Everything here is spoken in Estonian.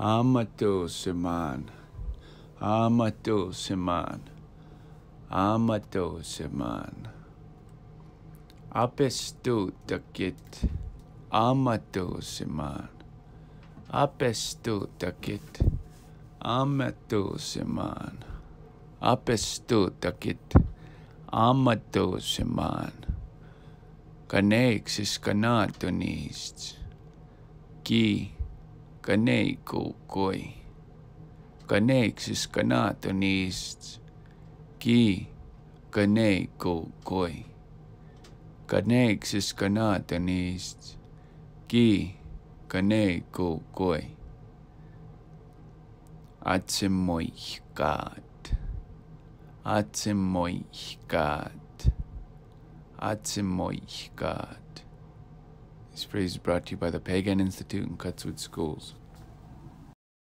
Amato Seman. Amato Seman. Amato Seman. Apestu takit. Amato Seman. Apestu takit. Amato Seman. Apestu takit. Amato Seman. Kaneiksis kanatonists. Ki kaneikou Kaneiksys kanaatonis ki kaneikou Kaneiksys kanaatonis ki kaneikou Atsemoihkaat. Atsemoihkaat. Atsemoihkaat. This phrase is brought to you by the Pagan Institute and Cutswood Schools.